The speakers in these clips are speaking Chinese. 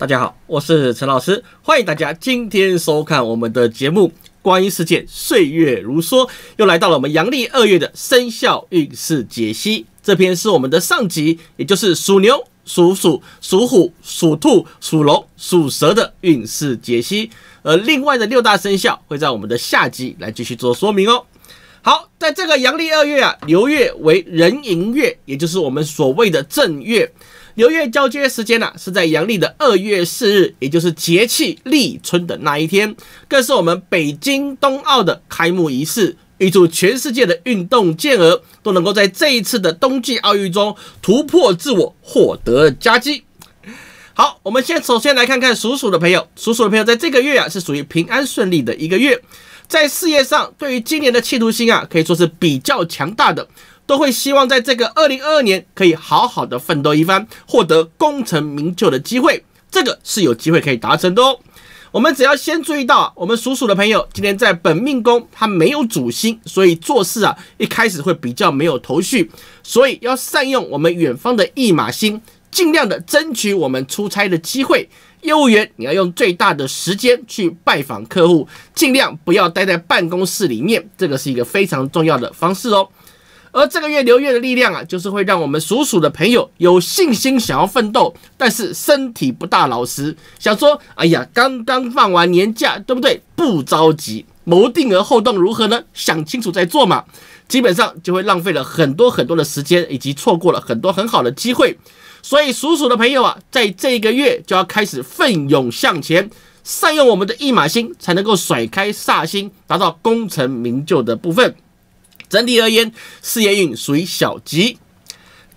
大家好，我是陈老师，欢迎大家今天收看我们的节目《观音世界》，岁月如梭，又来到了我们阳历二月的生肖运势解析。这篇是我们的上集，也就是属牛、属鼠、属虎、属兔、属龙、属蛇的运势解析。而另外的六大生肖会在我们的下集来继续做说明哦。好，在这个阳历二月啊，牛月为人寅月，也就是我们所谓的正月。有月交接时间呢，是在阳历的二月四日，也就是节气立春的那一天，更是我们北京冬奥的开幕仪式。预祝全世界的运动健儿都能够在这一次的冬季奥运中突破自我，获得佳绩。好，我们先首先来看看属鼠的朋友，属鼠的朋友在这个月啊是属于平安顺利的一个月，在事业上对于今年的气度心啊可以说是比较强大的。都会希望在这个二零二二年可以好好的奋斗一番，获得功成名就的机会，这个是有机会可以达成的哦。我们只要先注意到，我们属鼠的朋友今天在本命宫他没有主星，所以做事啊一开始会比较没有头绪，所以要善用我们远方的驿马星，尽量的争取我们出差的机会。业务员你要用最大的时间去拜访客户，尽量不要待在办公室里面，这个是一个非常重要的方式哦。而这个月流月的力量啊，就是会让我们属鼠的朋友有信心想要奋斗，但是身体不大老实，想说，哎呀，刚刚放完年假，对不对？不着急，谋定而后动如何呢？想清楚再做嘛。基本上就会浪费了很多很多的时间，以及错过了很多很好的机会。所以属鼠的朋友啊，在这个月就要开始奋勇向前，善用我们的驿马星，才能够甩开煞星，达到功成名就的部分。整体而言，事业运属于小吉。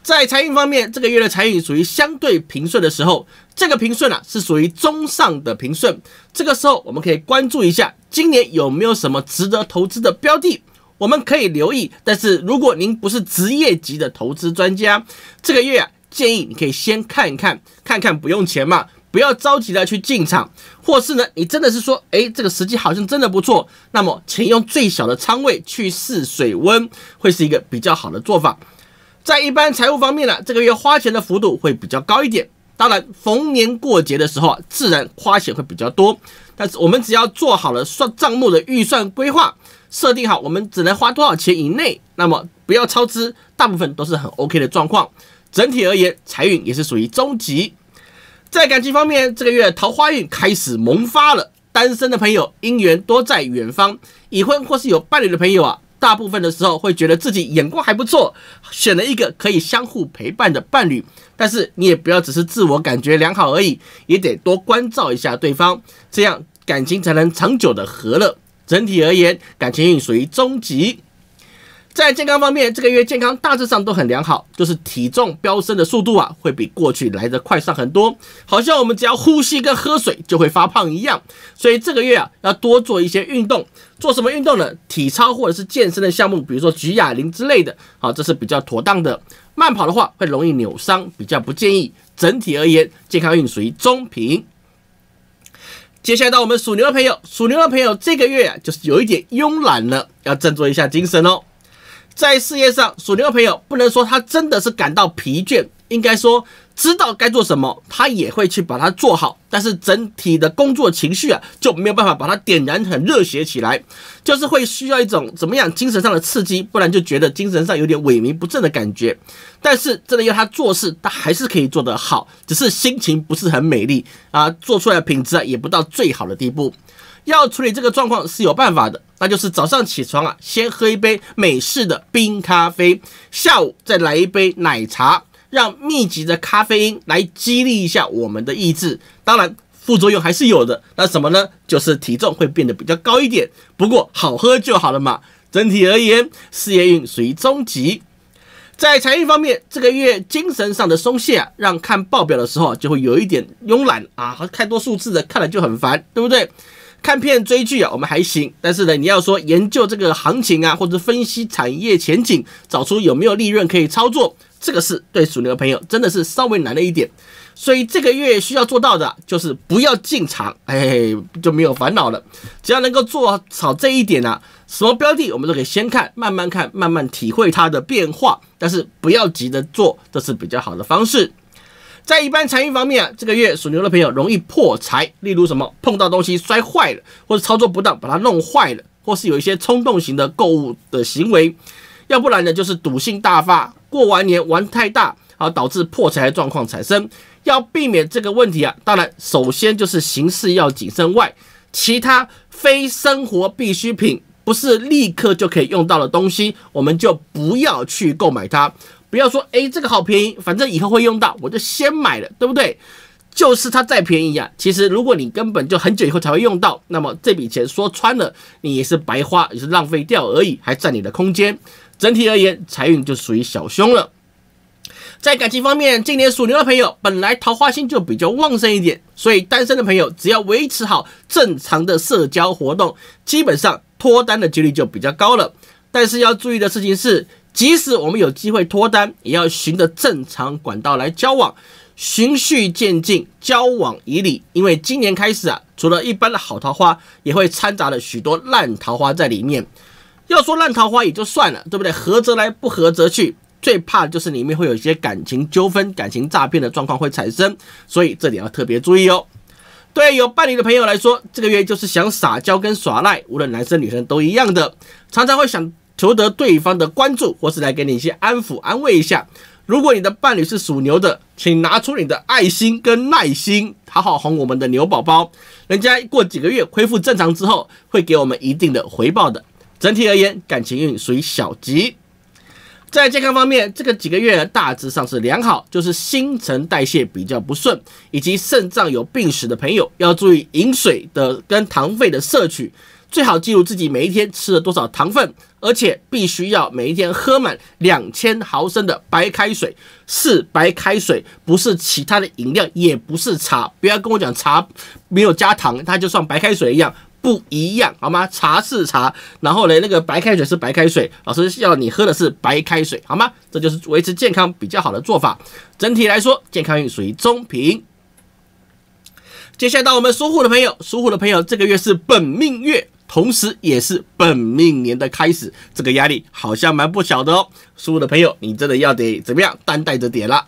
在财运方面，这个月的财运属于相对平顺的时候，这个平顺啊是属于中上的平顺。这个时候，我们可以关注一下今年有没有什么值得投资的标的，我们可以留意。但是如果您不是职业级的投资专家，这个月啊建议你可以先看一看，看看不用钱嘛。不要着急的去进场，或是呢，你真的是说，哎，这个时机好像真的不错，那么请用最小的仓位去试水温，会是一个比较好的做法。在一般财务方面呢，这个月花钱的幅度会比较高一点，当然逢年过节的时候啊，自然花钱会比较多，但是我们只要做好了算账目的预算规划，设定好我们只能花多少钱以内，那么不要超支，大部分都是很 OK 的状况。整体而言，财运也是属于中级。在感情方面，这个月桃花运开始萌发了。单身的朋友，姻缘多在远方；已婚或是有伴侣的朋友啊，大部分的时候会觉得自己眼光还不错，选了一个可以相互陪伴的伴侣。但是你也不要只是自我感觉良好而已，也得多关照一下对方，这样感情才能长久的和乐。整体而言，感情运属于中极。在健康方面，这个月健康大致上都很良好，就是体重飙升的速度啊，会比过去来得快上很多，好像我们只要呼吸跟喝水就会发胖一样。所以这个月啊，要多做一些运动，做什么运动呢？体操或者是健身的项目，比如说举哑铃之类的，好，这是比较妥当的。慢跑的话会容易扭伤，比较不建议。整体而言，健康运属于中平。接下来到我们属牛的朋友，属牛的朋友这个月啊，就是有一点慵懒了，要振作一下精神哦。在事业上，属牛的朋友不能说他真的是感到疲倦，应该说知道该做什么，他也会去把它做好。但是整体的工作情绪啊，就没有办法把它点燃很热血起来，就是会需要一种怎么样精神上的刺激，不然就觉得精神上有点萎靡不振的感觉。但是真的要他做事，他还是可以做得好，只是心情不是很美丽啊，做出来的品质啊，也不到最好的地步。要处理这个状况是有办法的，那就是早上起床啊，先喝一杯美式的冰咖啡，下午再来一杯奶茶，让密集的咖啡因来激励一下我们的意志。当然，副作用还是有的，那什么呢？就是体重会变得比较高一点。不过好喝就好了嘛。整体而言，事业运属于中级。在财运方面，这个月精神上的松懈啊，让看报表的时候就会有一点慵懒啊，和太多数字的看了就很烦，对不对？看片追剧啊，我们还行，但是呢，你要说研究这个行情啊，或者分析产业前景，找出有没有利润可以操作，这个是对属牛的朋友真的是稍微难了一点。所以这个月需要做到的就是不要进场，哎，就没有烦恼了。只要能够做好这一点呢，什么标的我们都可以先看，慢慢看，慢慢体会它的变化，但是不要急着做，这是比较好的方式。在一般财运方面，啊，这个月属牛的朋友容易破财，例如什么碰到东西摔坏了，或者操作不当把它弄坏了，或是有一些冲动型的购物的行为，要不然呢就是赌性大发，过完年玩太大而导致破财状况产生。要避免这个问题啊，当然首先就是行事要谨慎，外其他非生活必需品，不是立刻就可以用到的东西，我们就不要去购买它。不要说哎，这个好便宜，反正以后会用到，我就先买了，对不对？就是它再便宜啊，其实如果你根本就很久以后才会用到，那么这笔钱说穿了，你也是白花，也是浪费掉而已，还占你的空间。整体而言，财运就属于小凶了。在感情方面，今年属牛的朋友本来桃花心就比较旺盛一点，所以单身的朋友只要维持好正常的社交活动，基本上脱单的几率就比较高了。但是要注意的事情是。即使我们有机会脱单，也要循着正常管道来交往，循序渐进，交往以礼。因为今年开始啊，除了一般的好桃花，也会掺杂了许多烂桃花在里面。要说烂桃花也就算了，对不对？合则来，不合则去，最怕的就是里面会有一些感情纠纷、感情诈骗的状况会产生。所以这里要特别注意哦。对有伴侣的朋友来说，这个月就是想撒娇跟耍赖，无论男生女生都一样的，常常会想。求得对方的关注，或是来给你一些安抚、安慰一下。如果你的伴侣是属牛的，请拿出你的爱心跟耐心，好好哄我们的牛宝宝。人家过几个月恢复正常之后，会给我们一定的回报的。整体而言，感情运属于小吉。在健康方面，这个几个月大致上是良好，就是新陈代谢比较不顺，以及肾脏有病史的朋友要注意饮水的跟糖分的摄取。最好记录自己每一天吃了多少糖分，而且必须要每一天喝满两千毫升的白开水。是白开水，不是其他的饮料，也不是茶。不要跟我讲茶没有加糖，它就算白开水一样，不一样好吗？茶是茶，然后嘞那个白开水是白开水。老师要你喝的是白开水，好吗？这就是维持健康比较好的做法。整体来说，健康运属于中平。接下来到我们属虎的朋友，属虎的朋友这个月是本命月。同时，也是本命年的开始，这个压力好像蛮不小的哦。属虎的朋友，你真的要得怎么样担待着点了？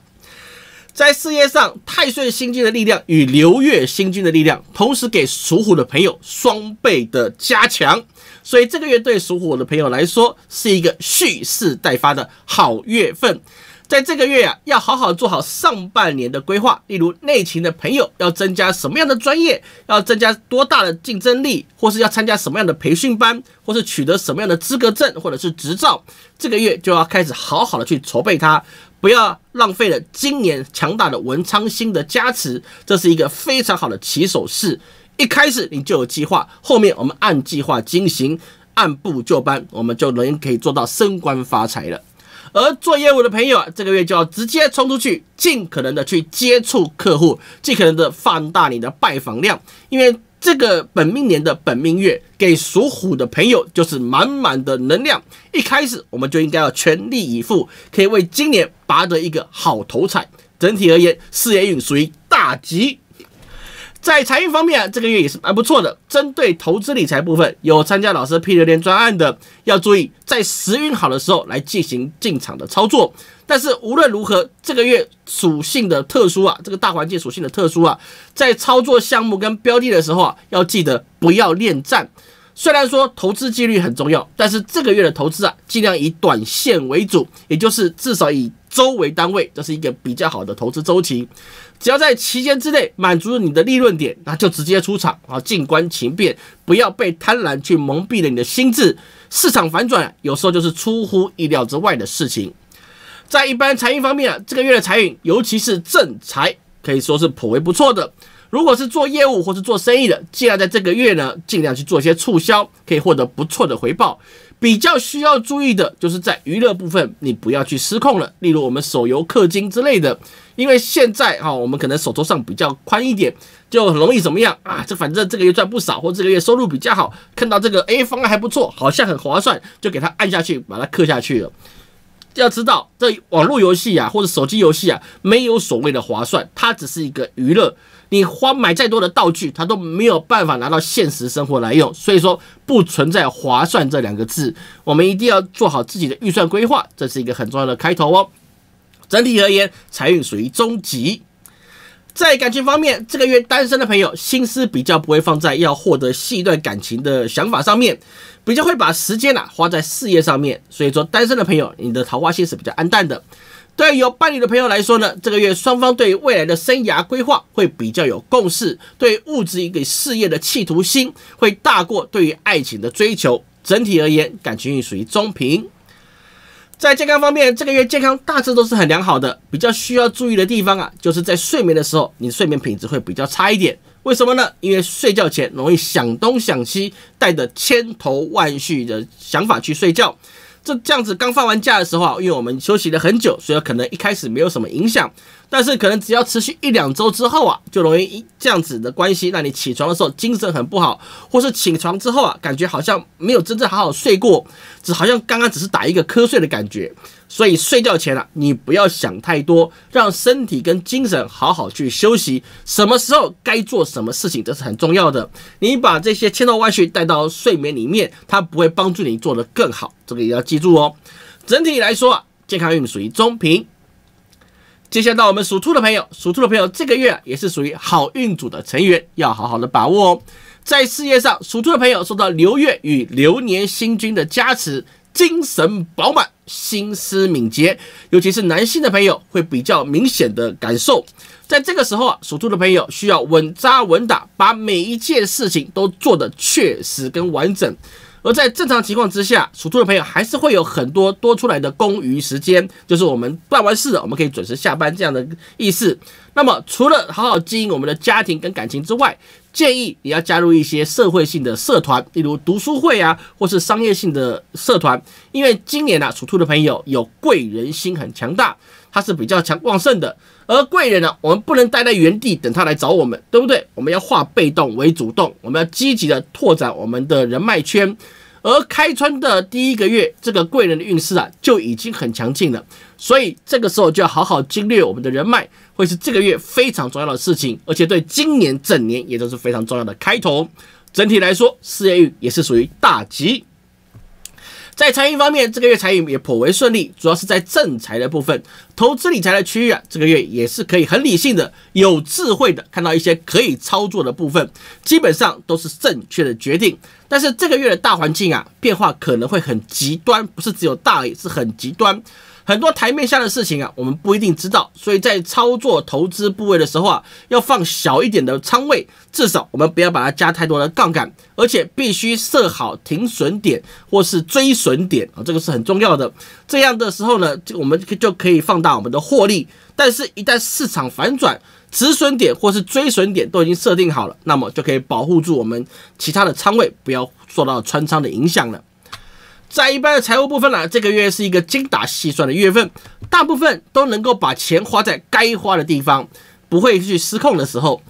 在事业上，太岁星君的力量与流月星君的力量同时给属虎的朋友双倍的加强，所以这个月对属虎的朋友来说是一个蓄势待发的好月份。在这个月啊，要好好做好上半年的规划。例如，内勤的朋友要增加什么样的专业，要增加多大的竞争力，或是要参加什么样的培训班，或是取得什么样的资格证或者是执照。这个月就要开始好好的去筹备它，不要浪费了今年强大的文昌星的加持。这是一个非常好的起手式，一开始你就有计划，后面我们按计划进行，按部就班，我们就能可以做到升官发财了。而做业务的朋友啊，这个月就要直接冲出去，尽可能的去接触客户，尽可能的放大你的拜访量。因为这个本命年的本命月给属虎的朋友就是满满的能量，一开始我们就应该要全力以赴，可以为今年拔得一个好头彩。整体而言，事业运属于大吉。在财运方面，这个月也是蛮不错的。针对投资理财部分，有参加老师 P 九连专案的，要注意在时运好的时候来进行进场的操作。但是无论如何，这个月属性的特殊啊，这个大环境属性的特殊啊，在操作项目跟标的的时候啊，要记得不要恋战。虽然说投资纪律很重要，但是这个月的投资啊，尽量以短线为主，也就是至少以。周为单位，这是一个比较好的投资周期。只要在期间之内满足了你的利润点，那就直接出场啊，静观情变，不要被贪婪去蒙蔽了你的心智。市场反转有时候就是出乎意料之外的事情。在一般财运方面啊，这个月的财运尤其是正财可以说是颇为不错的。如果是做业务或是做生意的，尽量在这个月呢，尽量去做一些促销，可以获得不错的回报。比较需要注意的就是在娱乐部分，你不要去失控了。例如我们手游氪金之类的，因为现在哈，我们可能手头上比较宽一点，就很容易怎么样啊？这反正这个月赚不少，或这个月收入比较好，看到这个 A 方案还不错，好像很划算，就给它按下去，把它氪下去了。要知道，这网络游戏啊，或者手机游戏啊，没有所谓的划算，它只是一个娱乐。你花买再多的道具，他都没有办法拿到现实生活来用，所以说不存在划算这两个字。我们一定要做好自己的预算规划，这是一个很重要的开头哦。整体而言，财运属于中级。在感情方面，这个月单身的朋友心思比较不会放在要获得新一段感情的想法上面，比较会把时间呐花在事业上面。所以说，单身的朋友，你的桃花心是比较暗淡的。对有伴侣的朋友来说呢，这个月双方对于未来的生涯规划会比较有共识，对物质一个事业的企图心会大过对于爱情的追求。整体而言，感情运属于中平。在健康方面，这个月健康大致都是很良好的，比较需要注意的地方啊，就是在睡眠的时候，你睡眠品质会比较差一点。为什么呢？因为睡觉前容易想东想西，带着千头万绪的想法去睡觉。这这样子刚放完假的时候，啊，因为我们休息了很久，所以可能一开始没有什么影响。但是可能只要持续一两周之后啊，就容易一这样子的关系，让你起床的时候精神很不好，或是起床之后啊，感觉好像没有真正好好睡过，只好像刚刚只是打一个瞌睡的感觉。所以睡觉前了，你不要想太多，让身体跟精神好好去休息。什么时候该做什么事情，这是很重要的。你把这些千头万绪带到睡眠里面，它不会帮助你做得更好。这个也要记住哦。整体来说，啊，健康运属于中平。接下来到我们属兔的朋友，属兔的朋友这个月也是属于好运组的成员，要好好的把握哦。在事业上，属兔的朋友受到流月与流年星君的加持。精神饱满，心思敏捷，尤其是男性的朋友会比较明显的感受。在这个时候啊，属兔的朋友需要稳扎稳打，把每一件事情都做得确实跟完整。而在正常情况之下，属兔的朋友还是会有很多多出来的空余时间，就是我们办完事，我们可以准时下班这样的意思。那么，除了好好经营我们的家庭跟感情之外，建议也要加入一些社会性的社团，例如读书会啊，或是商业性的社团。因为今年啊，属兔的朋友有贵人心很强大。他是比较强旺盛的，而贵人呢，我们不能待在原地等他来找我们，对不对？我们要化被动为主动，我们要积极的拓展我们的人脉圈。而开春的第一个月，这个贵人的运势啊就已经很强劲了，所以这个时候就要好好经略我们的人脉，会是这个月非常重要的事情，而且对今年整年也都是非常重要的开头。整体来说，事业运也是属于大吉。在财运方面，这个月财运也颇为顺利，主要是在正财的部分，投资理财的区域啊，这个月也是可以很理性的、有智慧的看到一些可以操作的部分，基本上都是正确的决定。但是这个月的大环境啊，变化可能会很极端，不是只有大也是很极端。很多台面下的事情啊，我们不一定知道，所以在操作投资部位的时候啊，要放小一点的仓位，至少我们不要把它加太多的杠杆，而且必须设好停损点或是追损点啊，这个是很重要的。这样的时候呢，我们就可以放大我们的获利，但是一旦市场反转，止损点或是追损点都已经设定好了，那么就可以保护住我们其他的仓位，不要受到穿仓的影响了。在一般的财务部分呢，这个月是一个精打细算的月份，大部分都能够把钱花在该花的地方，不会去失控的时候，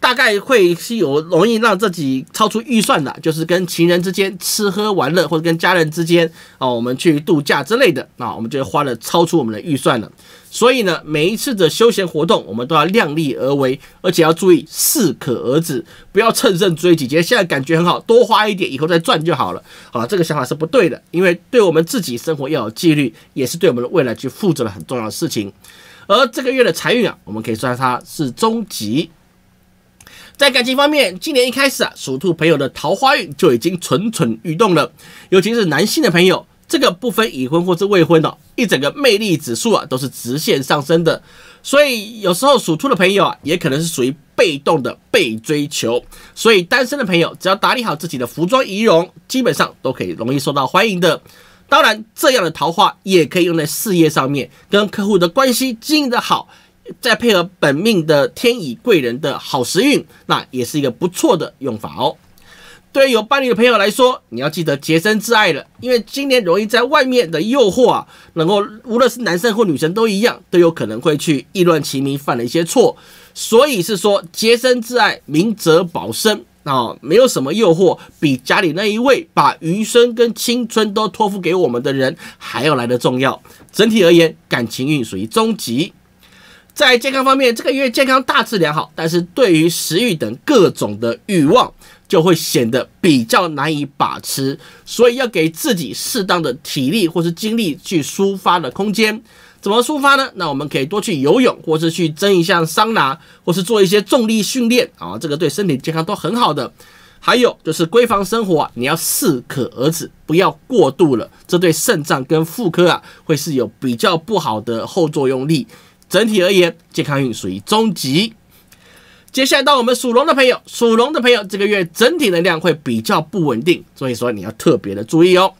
大概会是有容易让自己超出预算的，就是跟情人之间吃喝玩乐，或者跟家人之间啊，我们去度假之类的，那我们就花了超出我们的预算了。所以呢，每一次的休闲活动，我们都要量力而为，而且要注意适可而止，不要趁胜追击。觉得现在感觉很好，多花一点，以后再赚就好了。好了，这个想法是不对的，因为对我们自己生活要有纪律，也是对我们的未来去负责的很重要的事情。而这个月的财运啊，我们可以算它是中级。在感情方面，今年一开始啊，属兔朋友的桃花运就已经蠢蠢欲动了，尤其是男性的朋友。这个不分已婚或是未婚的，一整个魅力指数啊都是直线上升的。所以有时候属兔的朋友啊，也可能是属于被动的被追求。所以单身的朋友只要打理好自己的服装仪容，基本上都可以容易受到欢迎的。当然，这样的桃花也可以用在事业上面，跟客户的关系经营的好，再配合本命的天乙贵人的好时运，那也是一个不错的用法哦。对于有伴侣的朋友来说，你要记得洁身自爱了，因为今年容易在外面的诱惑啊，能够无论是男生或女生都一样，都有可能会去意乱情迷，犯了一些错。所以是说洁身自爱，明哲保身啊，没有什么诱惑比家里那一位把余生跟青春都托付给我们的人还要来的重要。整体而言，感情运属于终极。在健康方面，这个月健康大致良好，但是对于食欲等各种的欲望，就会显得比较难以把持，所以要给自己适当的体力或是精力去抒发的空间。怎么抒发呢？那我们可以多去游泳，或是去蒸一下桑拿，或是做一些重力训练啊，这个对身体健康都很好的。还有就是闺房生活，你要适可而止，不要过度了，这对肾脏跟妇科啊，会是有比较不好的后作用力。整体而言，健康运属于中级。接下来到我们属龙的朋友，属龙的朋友，这个月整体能量会比较不稳定，所以说你要特别的注意哦。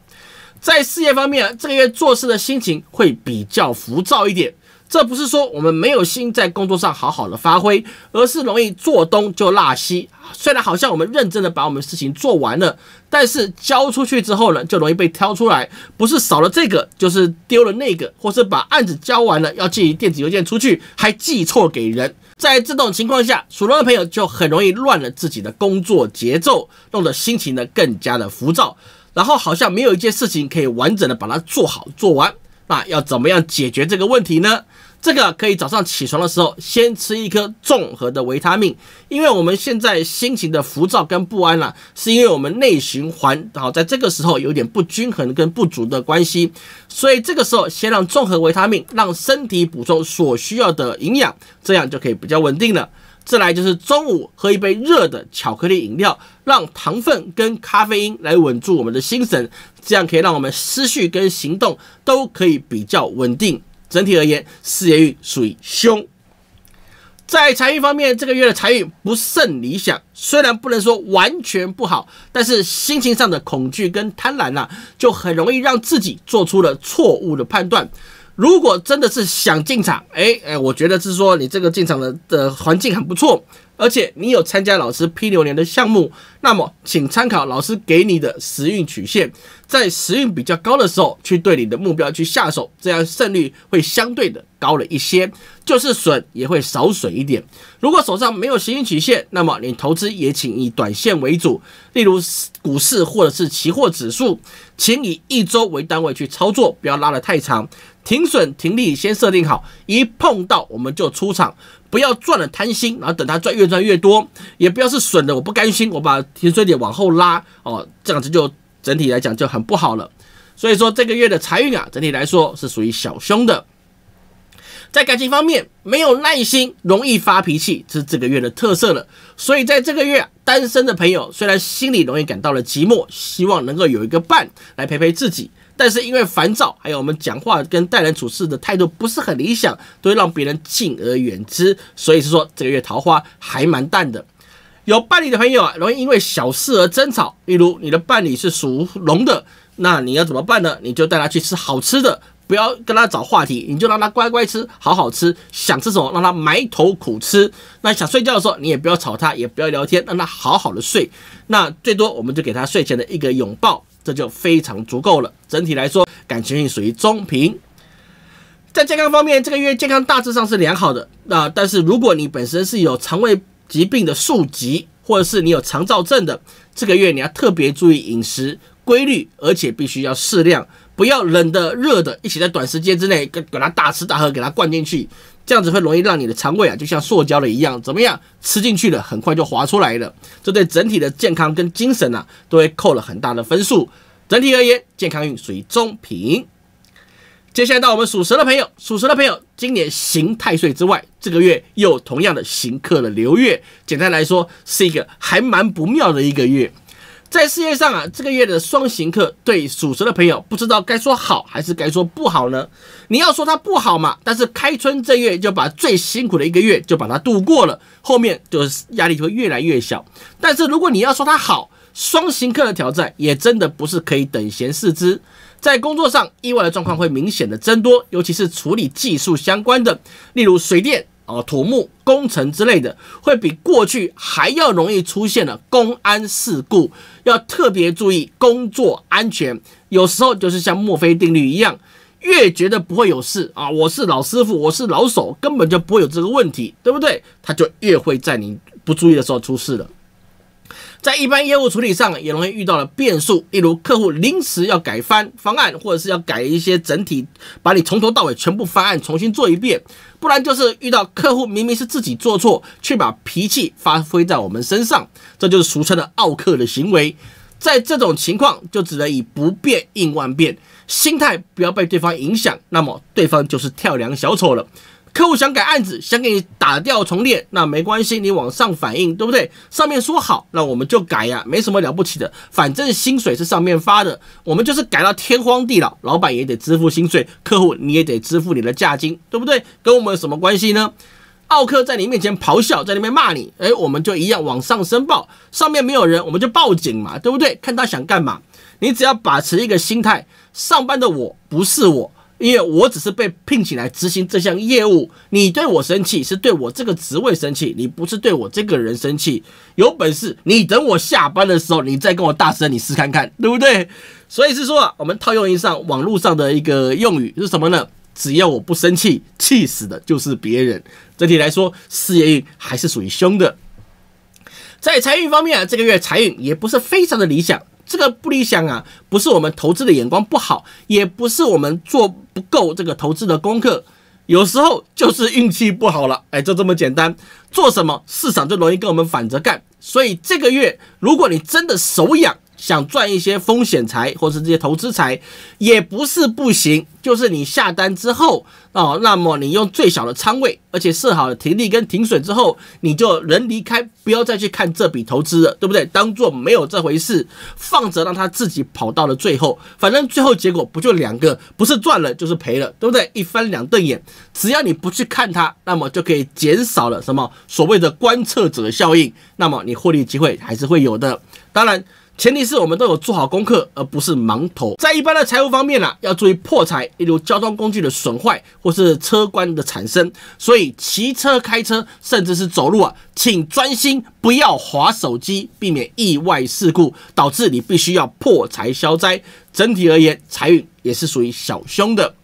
在事业方面，这个月做事的心情会比较浮躁一点。这不是说我们没有心在工作上好好的发挥，而是容易做东就落西。虽然好像我们认真的把我们事情做完了，但是交出去之后呢，就容易被挑出来，不是少了这个，就是丢了那个，或是把案子交完了要寄电子邮件出去，还寄错给人。在这种情况下，属龙的朋友就很容易乱了自己的工作节奏，弄得心情呢更加的浮躁，然后好像没有一件事情可以完整的把它做好做完。那要怎么样解决这个问题呢？这个可以早上起床的时候先吃一颗综合的维他命，因为我们现在心情的浮躁跟不安啦，是因为我们内循环，然后在这个时候有点不均衡跟不足的关系，所以这个时候先让综合维他命让身体补充所需要的营养，这样就可以比较稳定了。再来就是中午喝一杯热的巧克力饮料，让糖分跟咖啡因来稳住我们的心神，这样可以让我们思绪跟行动都可以比较稳定。整体而言，事业运属于凶。在财运方面，这个月的财运不甚理想。虽然不能说完全不好，但是心情上的恐惧跟贪婪呐，就很容易让自己做出了错误的判断。如果真的是想进场，哎哎，我觉得是说你这个进场的的环境很不错，而且你有参加老师批榴莲的项目。那么，请参考老师给你的时运曲线，在时运比较高的时候去对你的目标去下手，这样胜率会相对的高了一些，就是损也会少损一点。如果手上没有时运曲线，那么你投资也请以短线为主，例如股市或者是期货指数，请以一周为单位去操作，不要拉得太长，停损停利先设定好，一碰到我们就出场，不要赚了贪心，然后等它赚越赚越多，也不要是损的我不甘心，我把。提水点往后拉哦，这样子就整体来讲就很不好了。所以说这个月的财运啊，整体来说是属于小凶的。在感情方面，没有耐心，容易发脾气，是这个月的特色了。所以在这个月，单身的朋友虽然心里容易感到了寂寞，希望能够有一个伴来陪陪自己，但是因为烦躁，还有我们讲话跟待人处事的态度不是很理想，都会让别人敬而远之。所以是说这个月桃花还蛮淡的。有伴侣的朋友啊，容易因为小事而争吵。例如，你的伴侣是属龙的，那你要怎么办呢？你就带他去吃好吃的，不要跟他找话题，你就让他乖乖吃，好好吃。想吃什么，让他埋头苦吃。那想睡觉的时候，你也不要吵他，也不要聊天，让他好好的睡。那最多我们就给他睡前的一个拥抱，这就非常足够了。整体来说，感情运属于中平。在健康方面，这个月健康大致上是良好的。那但是如果你本身是有肠胃，疾病的宿疾，或者是你有肠燥症的，这个月你要特别注意饮食规律，而且必须要适量，不要冷的热的一起在短时间之内跟给它大吃大喝，给它灌进去，这样子会容易让你的肠胃啊，就像塑胶的一样，怎么样吃进去了，很快就滑出来了，这对整体的健康跟精神啊，都会扣了很大的分数。整体而言，健康运属于中平。接下来到我们属蛇的朋友，属蛇的朋友，今年行太岁之外，这个月又同样的行克了流月。简单来说，是一个还蛮不妙的一个月。在事业上啊，这个月的双行克对属蛇的朋友，不知道该说好还是该说不好呢？你要说它不好嘛，但是开春这月就把最辛苦的一个月就把它度过了，后面就是压力就会越来越小。但是如果你要说它好，双行克的挑战也真的不是可以等闲视之。在工作上，意外的状况会明显的增多，尤其是处理技术相关的，例如水电啊、土木工程之类的，会比过去还要容易出现了公安事故，要特别注意工作安全。有时候就是像墨菲定律一样，越觉得不会有事啊，我是老师傅，我是老手，根本就不会有这个问题，对不对？他就越会在你不注意的时候出事了。在一般业务处理上，也容易遇到了变数，例如客户临时要改翻方案，或者是要改一些整体，把你从头到尾全部方案重新做一遍，不然就是遇到客户明明是自己做错，却把脾气发挥在我们身上，这就是俗称的傲客的行为。在这种情况，就只能以不变应万变，心态不要被对方影响，那么对方就是跳梁小丑了。客户想改案子，想给你打掉重练，那没关系，你往上反映，对不对？上面说好，那我们就改呀，没什么了不起的。反正薪水是上面发的，我们就是改到天荒地老，老板也得支付薪水，客户你也得支付你的价金，对不对？跟我们有什么关系呢？奥克在你面前咆哮，在那边骂你，哎，我们就一样往上申报，上面没有人，我们就报警嘛，对不对？看他想干嘛，你只要把持一个心态，上班的我不是我。因为我只是被聘请来执行这项业务，你对我生气是对我这个职位生气，你不是对我这个人生气。有本事你等我下班的时候，你再跟我大声，你试看看，对不对？所以是说，啊，我们套用一上网络上的一个用语是什么呢？只要我不生气，气死的就是别人。整体来说，事业运还是属于凶的。在财运方面啊，这个月财运也不是非常的理想。这个不理想啊，不是我们投资的眼光不好，也不是我们做不够这个投资的功课，有时候就是运气不好了，哎，就这么简单。做什么市场就容易跟我们反着干，所以这个月如果你真的手痒。想赚一些风险财或者是这些投资财也不是不行，就是你下单之后哦，那么你用最小的仓位，而且设好了停利跟停损之后，你就人离开，不要再去看这笔投资了，对不对？当做没有这回事，放着让它自己跑到了最后，反正最后结果不就两个，不是赚了就是赔了，对不对？一翻两瞪眼，只要你不去看它，那么就可以减少了什么所谓的观测者效应，那么你获利机会还是会有的，当然。前提是我们都有做好功课，而不是盲投。在一般的财务方面呢，要注意破财，例如交通工具的损坏或是车关的产生。所以骑车、开车，甚至是走路啊，请专心，不要滑手机，避免意外事故导致你必须要破财消灾。整体而言，财运也是属于小凶的。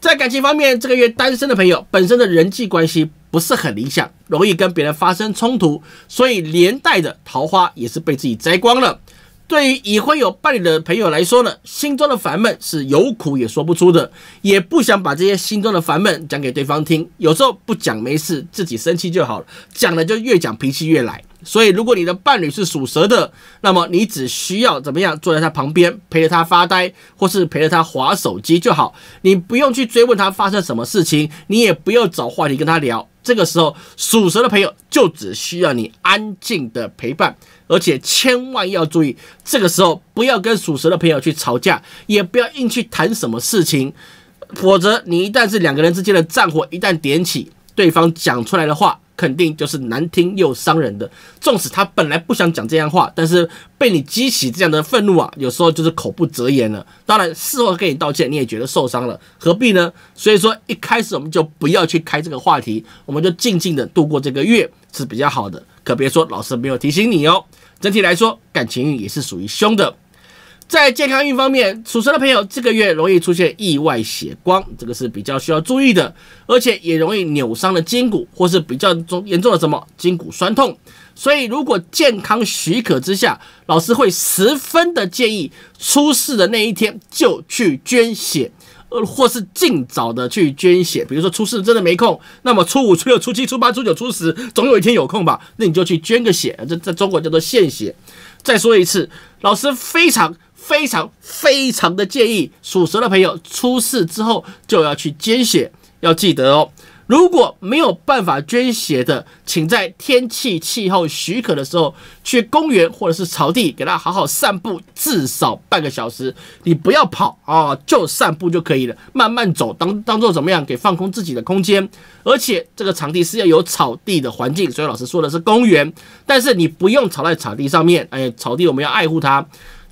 在感情方面，这个月单身的朋友本身的人际关系。不是很理想，容易跟别人发生冲突，所以连带的桃花也是被自己摘光了。对于已婚有伴侣的朋友来说呢，心中的烦闷是有苦也说不出的，也不想把这些心中的烦闷讲给对方听。有时候不讲没事，自己生气就好了，讲了就越讲脾气越来。所以，如果你的伴侣是属蛇的，那么你只需要怎么样坐在他旁边，陪着他发呆，或是陪着他划手机就好。你不用去追问他发生什么事情，你也不要找话题跟他聊。这个时候，属蛇的朋友就只需要你安静的陪伴，而且千万要注意，这个时候不要跟属蛇的朋友去吵架，也不要硬去谈什么事情。否则，你一旦是两个人之间的战火一旦点起，对方讲出来的话。肯定就是难听又伤人的。纵使他本来不想讲这样话，但是被你激起这样的愤怒啊，有时候就是口不择言了。当然事后跟你道歉，你也觉得受伤了，何必呢？所以说一开始我们就不要去开这个话题，我们就静静的度过这个月是比较好的。可别说老师没有提醒你哦。整体来说，感情运也是属于凶的。在健康运方面，属蛇的朋友这个月容易出现意外血光，这个是比较需要注意的，而且也容易扭伤了筋骨，或是比较重严重的什么筋骨酸痛。所以如果健康许可之下，老师会十分的建议出事的那一天就去捐血，呃，或是尽早的去捐血。比如说出事真的没空，那么初五、初六、初七、初八、初九、初十，总有一天有空吧？那你就去捐个血，这在中国叫做献血。再说一次，老师非常。非常非常的建议属蛇的朋友出事之后就要去捐血，要记得哦。如果没有办法捐血的，请在天气气候许可的时候去公园或者是草地，给他好好散步至少半个小时。你不要跑啊，就散步就可以了，慢慢走，当当做怎么样，给放空自己的空间。而且这个场地是要有草地的环境，所以老师说的是公园，但是你不用草在草地上面。哎，草地我们要爱护它。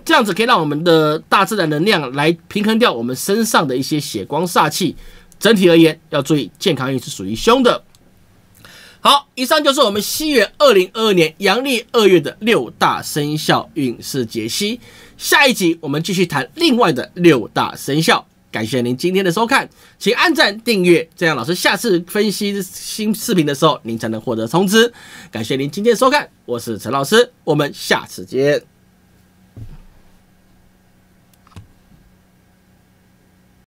这样子可以让我们的大自然能量来平衡掉我们身上的一些血光煞气。整体而言要注意，健康运是属于凶的。好，以上就是我们西月二零二二年阳历二月的六大生肖运势解析。下一集我们继续谈另外的六大生肖。感谢您今天的收看，请按赞订阅，这样老师下次分析新视频的时候，您才能获得通知。感谢您今天的收看，我是陈老师，我们下次见。